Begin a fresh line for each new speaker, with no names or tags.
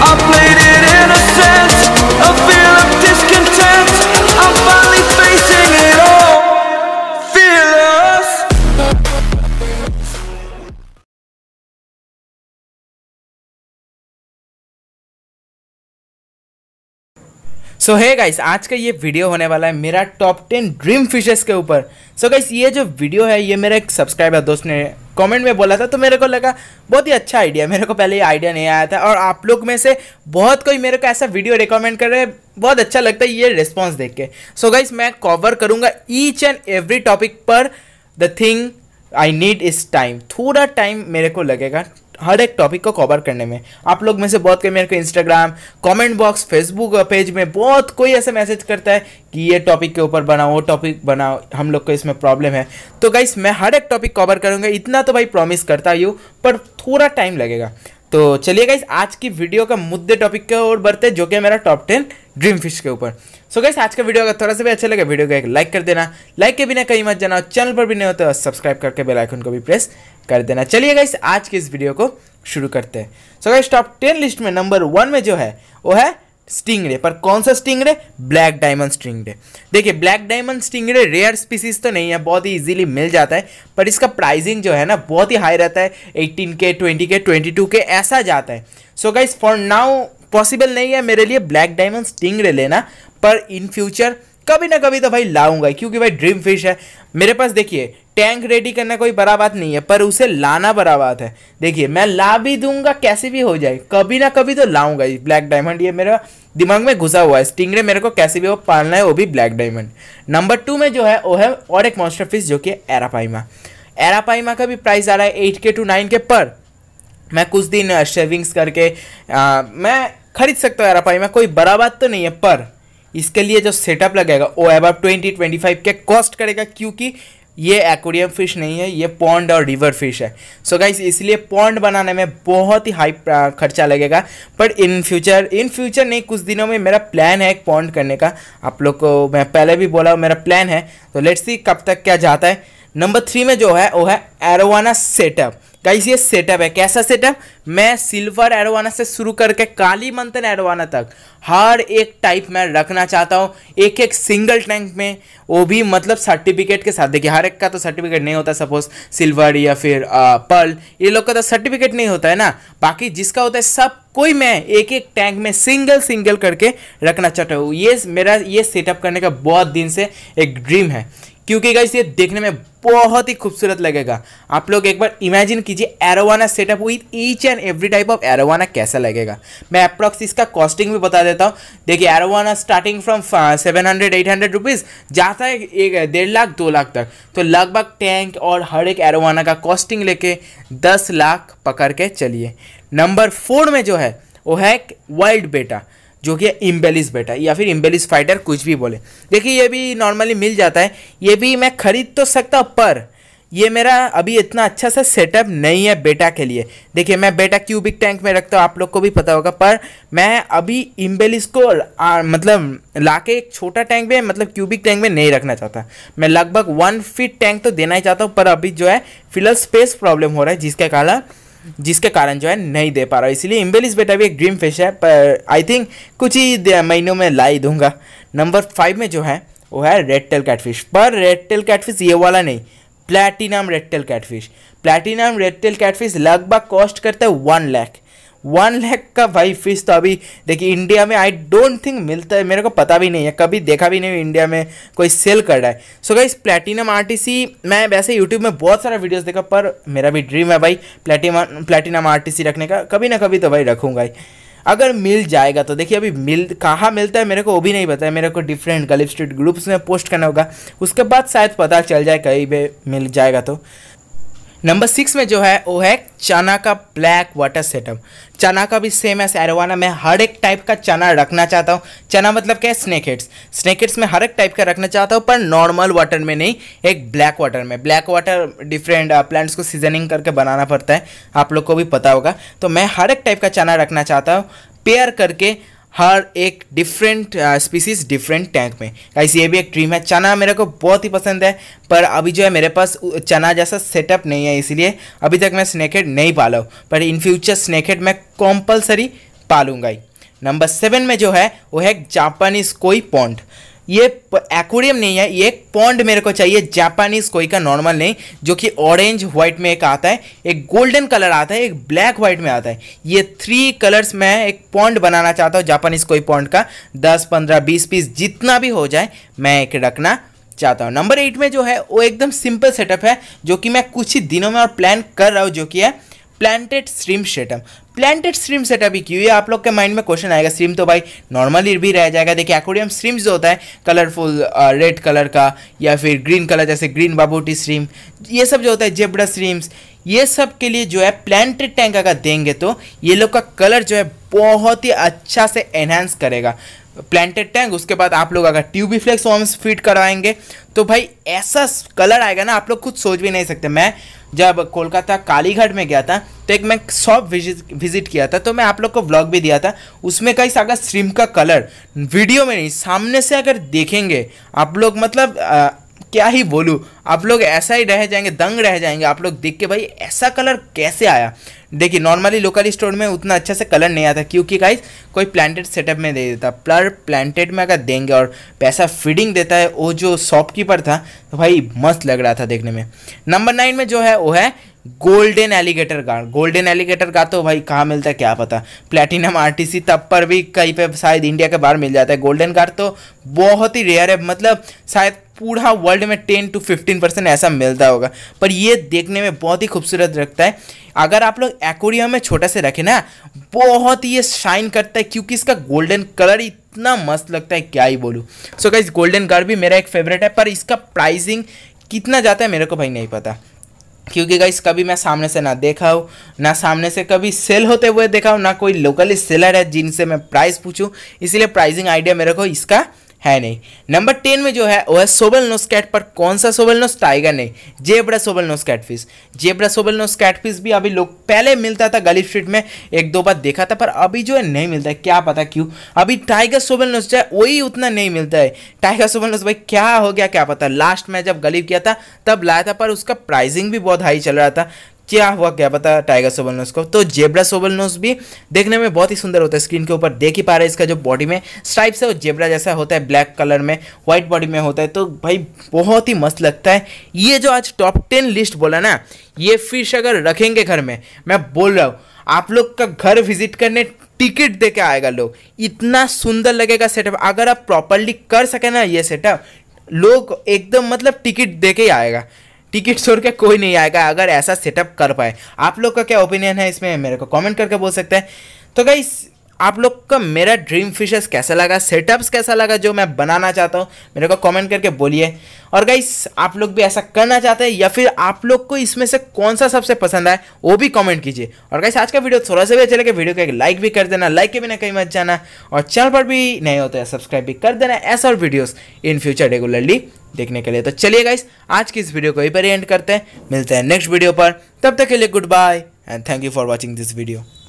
I played it सो है guys आज का ये वीडियो होने वाला है मेरा टॉप टेन ड्रीम फिशेस के ऊपर सो so गाइस ये जो वीडियो है ये मेरा एक सब्सक्राइबर दोस्त ने कमेंट में बोला था तो मेरे को लगा बहुत ही अच्छा आइडिया मेरे को पहले ये आइडिया नहीं आया था और आप लोग में से बहुत कोई मेरे को ऐसा वीडियो रिकमेंड कर रहे हैं बहुत अच्छा लगता है ये रिस्पॉन्स देख के सो so गाइस मैं कवर करूँगा ईच एंड एवरी टॉपिक पर the thing I need is time थोड़ा टाइम मेरे को लगेगा हर एक टॉपिक को कवर करने में आप लोग में से बहुत कई मेरे को Instagram comment box Facebook page में बहुत कोई ऐसे मैसेज करता है कि ये टॉपिक के ऊपर बनाओ वो टॉपिक बनाओ हम लोग को इसमें प्रॉब्लम है तो गाइस मैं हर एक टॉपिक कवर करूँगा इतना तो भाई प्रॉमिस करता ही हूँ पर थोड़ा टाइम लगेगा तो चलिए गाइस आज की वीडियो का मुद्दे टॉपिक के ओर बढ़ते जो कि मेरा टॉप टेन ड्रीम फिश के ऊपर सो गैस आज का वीडियो अगर थोड़ा सा भी अच्छा लगे वीडियो को एक लाइक कर देना लाइक के बिना कहीं मत जाना चैनल पर भी नहीं होता सब्सक्राइब करके बेल आइकन को भी प्रेस कर देना चलिए गैस आज के इस वीडियो को शुरू करते हैं so guys top ten list में नंबर वन में जो है वो है स्टिंगरे पर कौन सा स्टिंगरे ब्लैक डायमंड स्टिंगरे देखिए black diamond stingray rare species तो नहीं है बहुत ही इजीली मिल जाता है पर इसका प्राइसिंग जो है ना बहुत ही हाई रहता है 18 के 20 के 22 के ऐसा जाता है so guys for now possible नहीं है मेरे लिए ब्लैक डायमंड स्टिंगरे लेना पर इन फ्यूचर कभी ना कभी तो भाई लाऊंगा क्योंकि भाई ड्रीम फिश है मेरे पास देखिए टैंक रेडी करना कोई बड़ा बात नहीं है पर उसे लाना बड़ा बात है देखिए मैं ला भी दूंगा कैसे भी हो जाए कभी ना कभी तो लाऊंगा ब्लैक डायमंड ये मेरा दिमाग में घुसा हुआ है स्टिंगरे मेरे को कैसे भी वो पालना है वो भी ब्लैक डायमंड नंबर टू में जो है वो है और एक मॉन्स्टर फिश जो कि एरापाइमा एरापाइमा का भी प्राइस आ रहा है एट के टू नाइन के पर मैं कुछ दिन शेविंग्स uh, करके आ, uh, मैं खरीद सकता हूँ एरापाइमा कोई बड़ा बात तो नहीं है पर इसके लिए जो सेटअप लगेगा वो एबव ट्वेंटी ट्वेंटी फाइव के कॉस्ट करेगा क्योंकि ये एक्वेरियम फिश नहीं है ये पॉन्ड और रिवर फिश है सो so गाइस इसलिए पॉन्ड बनाने में बहुत ही हाई खर्चा लगेगा but in future in future नहीं कुछ दिनों में मेरा प्लान है एक पॉन्ड करने का आप लोग को मैं पहले भी बोला मेरा प्लान है तो लेट्स सी कब तक क्या जाता है नंबर थ्री में जो है वो है एरोवाना सेटअप गाइस ये सेटअप है कैसा सेटअप मैं सिल्वर एरोवाना से शुरू करके काली मंथन एडवाना तक हर एक टाइप मैं रखना चाहता हूँ एक एक सिंगल टैंक में वो भी मतलब सर्टिफिकेट के साथ देखिए हर एक का तो सर्टिफिकेट नहीं होता सपोज सिल्वर या फिर आ, पर्ल ये लोग का तो सर्टिफिकेट नहीं होता है ना बाकी जिसका होता है सब कोई मैं एक एक टैंक में सिंगल सिंगल करके रखना चाहता हूँ ये मेरा ये सेटअप करने का बहुत दिन से एक ड्रीम है क्योंकि गाइस ये देखने में बहुत ही खूबसूरत लगेगा आप लोग एक बार इमेजिन कीजिए arowana setup with each and every type of arowana कैसा लगेगा मैं अप्रॉक्स इसका कॉस्टिंग भी बता देता हूँ देखिए arowana starting from seven hundred eight hundred rupees जाता है एक डेढ़ लाख दो लाख तक तो लगभग टैंक और हर एक एरोवाना का कॉस्टिंग लेके दस लाख पकड़ के चलिए नंबर फोर में जो है वो है वर्ल्ड बेटा जो कि इम्बेलिस बेटा या फिर इम्बेलिस फाइटर कुछ भी बोले देखिए ये भी नॉर्मली मिल जाता है ये भी मैं खरीद तो सकता पर ये मेरा अभी इतना अच्छा सा सेटअप नहीं है बेटा के लिए देखिए मैं बेटा क्यूबिक टैंक में रखता हूँ आप लोग को भी पता होगा पर मैं अभी इम्बेलिस को आ, मतलब ला के एक छोटा टैंक में मतलब क्यूबिक टैंक में नहीं रखना चाहता मैं लगभग वन फिट टैंक तो देना ही चाहता हूँ पर अभी जो है फिलहाल स्पेस प्रॉब्लम हो रहा है जिसके कारण जिसके कारण जो है नहीं दे पा रहा इसलिए इम्बेलिस बेटा भी एक ड्रीम फिश है पर आई थिंक कुछ ही महीनों में ला ही दूंगा नंबर फाइव में जो है वो है रेड टेल कैटफिश पर रेड टेल कैटफिश ये वाला नहीं platinum red tail catfish platinum red tail catfish लगभग कॉस्ट करता है वन लैख वन लैख का भाई फीस तो अभी देखिए इंडिया में आई डोंट थिंक मिलता है मेरे को पता भी नहीं है कभी देखा भी नहीं इंडिया में कोई सेल कर रहा है सो गई प्लेटिनम आरटीसी मैं वैसे यूट्यूब में बहुत सारा वीडियोस देखा पर मेरा भी ड्रीम है भाई प्लेटिनम प्लेटिनम आरटीसी रखने का कभी ना कभी तो भाई रखूँगा अगर मिल जाएगा तो देखिए अभी मिल कहाँ मिलता है मेरे को वो भी नहीं पता है मेरे को डिफरेंट गलिप स्ट्रीट ग्रुप्स में पोस्ट करना होगा उसके बाद शायद पता चल जाए कहीं भी मिल जाएगा तो नंबर सिक्स में जो है वो है चना का ब्लैक वाटर सेटअप चना का भी सेम है सैरवाना मैं हर एक टाइप का चना रखना चाहता हूँ चना मतलब क्या है स्नेकेट्स हेड्स हेड्स में हर एक टाइप का रखना चाहता हूँ पर नॉर्मल वाटर में नहीं एक ब्लैक वाटर में ब्लैक वाटर डिफरेंट प्लांट्स को सीजनिंग करके बनाना पड़ता है आप लोग को भी पता होगा तो मैं हर एक टाइप का चना रखना चाहता हूँ पेयर करके हर एक डिफरेंट स्पीसीज डिफरेंट टैंक में गाइस ये भी एक ड्रीम है चना मेरे को बहुत ही पसंद है पर अभी जो है मेरे पास चना जैसा सेटअप नहीं है इसलिए अभी तक मैं स्नेकेड नहीं पाला हूँ पर इन फ्यूचर स्नेकेड मैं कॉम्पल्सरी पालूंगा ही नंबर सेवन में जो है वो है जापानीज कोई पॉन्ट ये एक्वेरियम नहीं है ये एक पॉन्ड मेरे को चाहिए जापानीज कोई का नॉर्मल नहीं जो कि ऑरेंज व्हाइट में एक आता है एक गोल्डन कलर आता है एक ब्लैक व्हाइट में आता है ये थ्री कलर्स में एक पॉन्ड बनाना चाहता हूँ जापानीज कोई पॉन्ड का दस पंद्रह बीस पीस जितना भी हो जाए मैं एक रखना चाहता हूँ नंबर एट में जो है वो एकदम सिंपल सेटअप है जो कि मैं कुछ ही दिनों में और प्लान कर रहा हूँ जो कि है planted stream setup planted stream setup क्यों ये आप लोग के माइंड में क्वेश्चन आएगा स्ट्रीम तो भाई नॉर्मली भी रह जाएगा देखिए एक्वेरियम स्ट्रीम्स जो होता है कलरफुल रेड कलर का या फिर ग्रीन कलर जैसे ग्रीन बाबूटी स्ट्रीम ये सब जो होता है जेबड़ा स्ट्रीम्स ये सब के लिए जो है प्लांटेड टैंक अगर देंगे तो ये लोग का कलर जो है बहुत ही अच्छा से एनहेंस करेगा प्लांटेड टैंक उसके बाद आप लोग अगर ट्यूबी फ्लेक्स वॉम्स फिट करवाएंगे तो भाई ऐसा कलर आएगा ना आप लोग कुछ सोच भी नहीं सकते मैं जब कोलकाता कालीघाट में गया था तो एक मैं शॉप विजिट विजिट किया था तो मैं आप लोग को ब्लॉग भी दिया था उसमें कई सागर स्ट्रीम का कलर वीडियो में नहीं सामने से अगर देखेंगे आप लोग मतलब आ, क्या ही बोलूँ आप लोग ऐसा ही रह जाएंगे दंग रह जाएंगे आप लोग देख के भाई ऐसा कलर कैसे आया देखिए नॉर्मली लोकल स्टोर में उतना अच्छे से कलर नहीं आता क्योंकि गाइस कोई प्लांटेड सेटअप में दे देता प्लर प्लांटेड में अगर देंगे और पैसा फीडिंग देता है वो जो शॉपकीपर था तो भाई मस्त लग रहा था देखने में नंबर नाइन में जो है वो है golden alligator gar golden alligator का तो भाई कहाँ मिलता है क्या पता प्लेटिनम आरटीसी तब पर भी कहीं पे शायद इंडिया के बाहर मिल जाता है गोल्डन गार तो बहुत ही रेयर है मतलब शायद पूरा वर्ल्ड में टेन टू फिफ्टीन परसेंट ऐसा मिलता होगा पर ये देखने में बहुत ही खूबसूरत लगता है अगर आप लोग एक्वेरियम में छोटा से रखें ना बहुत ही ये शाइन करता है क्योंकि इसका गोल्डन कलर इतना मस्त लगता है क्या ही बोलूँ सो क्या गोल्डन कलर भी मेरा एक फेवरेट है पर इसका प्राइसिंग कितना जाता है मेरे को भाई नहीं पता क्योंकि गाइस कभी मैं सामने से ना देखा हो ना सामने से कभी सेल होते हुए देखा हो ना कोई लोकली सेलर है जिनसे मैं प्राइस पूछूँ इसीलिए प्राइसिंग आइडिया मेरे को इसका है नहीं नंबर टेन में जो है वो है सोबल नोस कैट पर कौन सा सोबल नोस टाइगर नहीं zebra shovel nose catfish zebra shovel nose catfish भी अभी लोग पहले मिलता था गली स्ट्रीट में एक दो बार देखा था पर अभी जो है नहीं मिलता है क्या पता क्यों अभी टाइगर सोबल नोस जो है वही उतना नहीं मिलता है टाइगर सोबल नोस भाई क्या हो गया क्या पता लास्ट में जब गली किया था तब लाया था पर उसका प्राइजिंग भी बहुत हाई चल रहा था क्या हुआ क्या पता टाइगर सोबल नोज को तो जेबरा सोबल नोज भी देखने में बहुत ही सुंदर होता है स्क्रीन के ऊपर देख ही पा रहे हैं इसका जो बॉडी में स्ट्राइप्स है वो जेबरा जैसा होता है ब्लैक कलर में व्हाइट बॉडी में होता है तो भाई बहुत ही मस्त लगता है ये जो आज टॉप टेन लिस्ट बोला ना ये फिश अगर रखेंगे घर में मैं बोल रहा हूँ आप लोग का घर विजिट करने टिकट दे के आएगा लोग इतना सुंदर लगेगा सेटअप अगर आप प्रॉपरली कर सकें ना ये सेटअप लोग एकदम मतलब टिकट दे के ही आएगा टिकट छोड़ के कोई नहीं आएगा अगर ऐसा सेटअप कर पाए आप लोग का क्या ओपिनियन है इसमें मेरे को कमेंट करके बोल सकते हैं तो गाइस आप लोग का मेरा ड्रीम फिशेस कैसा लगा सेटअप्स कैसा लगा जो मैं बनाना चाहता हूँ मेरे को कमेंट करके बोलिए और गाइस आप लोग भी ऐसा करना चाहते हैं या फिर आप लोग को इसमें से कौन सा सबसे पसंद आए वो भी कमेंट कीजिए और गाइस आज का वीडियो थोड़ा सा भी अच्छा लगे वीडियो को एक लाइक भी कर देना लाइक के बिना कहीं मत जाना और चैनल पर भी नहीं होता है सब्सक्राइब भी कर देना ऐसा और वीडियोज़ इन फ्यूचर रेगुलरली देखने के लिए तो चलिए गाइस आज की इस वीडियो को यहीं पर एंड करते हैं मिलते हैं नेक्स्ट वीडियो पर तब तक के लिए good bye and thank you for watching this video